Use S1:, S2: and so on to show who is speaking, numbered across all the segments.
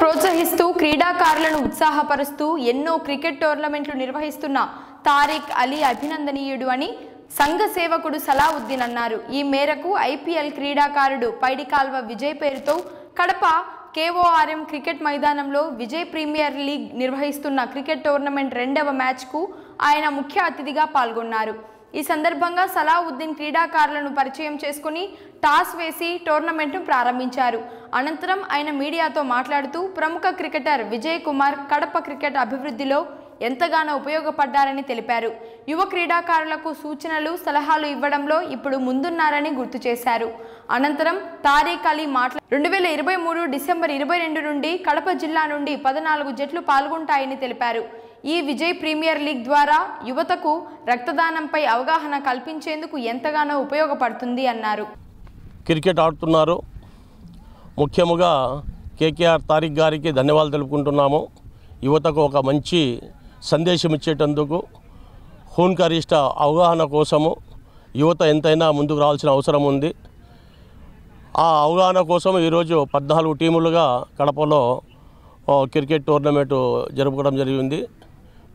S1: ప్రోత్సహిస్తూ క్రీడాకారులను ఉత్సాహపరుస్తూ ఎన్నో క్రికెట్ టోర్నమెంట్లు నిర్వహిస్తున్న తారిక్ అలీ అభినందనీయుడు అని సంఘ సేవకుడు సలావుద్దీన్ అన్నారు ఈ మేరకు ఐపీఎల్ క్రీడాకారుడు పైడికాల్వ విజయ్ పేరుతో కడప కేఓఆర్ఎం క్రికెట్ మైదానంలో విజయ్ ప్రీమియర్ లీగ్ నిర్వహిస్తున్న క్రికెట్ టోర్నమెంట్ రెండవ మ్యాచ్కు ఆయన ముఖ్య అతిథిగా పాల్గొన్నారు ఈ సందర్భంగా సలావుద్దీన్ క్రీడాకారులను పరిచయం చేసుకుని టాస్ వేసి టోర్నమెంట్ను ప్రారంభించారు అనంతరం ఆయన మీడియాతో మాట్లాడుతూ ప్రముఖ క్రికెటర్ విజయ్ కుమార్ కడప క్రికెట్ అభివృద్ధిలో ఎంతగానో ఉపయోగపడ్డారని తెలిపారు యువ క్రీడాకారులకు సూచనలు సలహాలు ఇవ్వడంలో ఇప్పుడు ముందున్నారని గుర్తు చేశారు అనంతరం తారీఖ్ అలీ మాట్లా రెండు వేల ఇరవై మూడు డిసెంబర్ ఇరవై రెండు నుండి కడప జిల్లా నుండి పద్నాలుగు జట్లు పాల్గొంటాయని తెలిపారు ఈ విజయ్ ప్రీమియర్ లీగ్ ద్వారా యువతకు రక్తదానంపై అవగాహన కల్పించేందుకు ఎంతగానో ఉపయోగపడుతుంది అన్నారు
S2: క్రికెట్ ఆడుతున్నారు ముఖ్యముగా కేకేఆర్ తారిక్ గారికి ధన్యవాదాలు తెలుపుకుంటున్నాము యువతకు ఒక మంచి సందేశం ఇచ్చేటందుకు హోన్కరిష్ట అవగాహన కోసము యువత ఎంతైనా ముందుకు రావాల్సిన అవసరం ఉంది ఆ అవగాహన కోసం ఈరోజు పద్నాలుగు టీములుగా కడపలో క్రికెట్ టోర్నమెంటు జరుపుకోవడం జరిగింది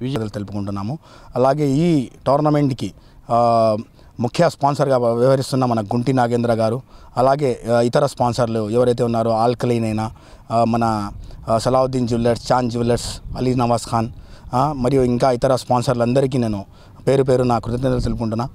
S3: విజయాలు తెలుపుకుంటున్నాము అలాగే ఈ టోర్నమెంట్కి ముఖ్య స్పాన్సర్గా వ్యవహరిస్తున్న మన గుంటి నాగేంద్ర గారు అలాగే ఇతర స్పాన్సర్లు ఎవరైతే ఉన్నారో ఆల్కలీన్ అయినా మన సలావుద్దీన్ జ్యువెలర్స్ చాంద్ జ్యువెలర్స్ అలీ నవాజ్ ఖాన్ మరియు ఇంకా ఇతర స్పాన్సర్లందరికీ నేను పేరు పేరు నా కృతజ్ఞతలు తెలుపుకుంటున్నా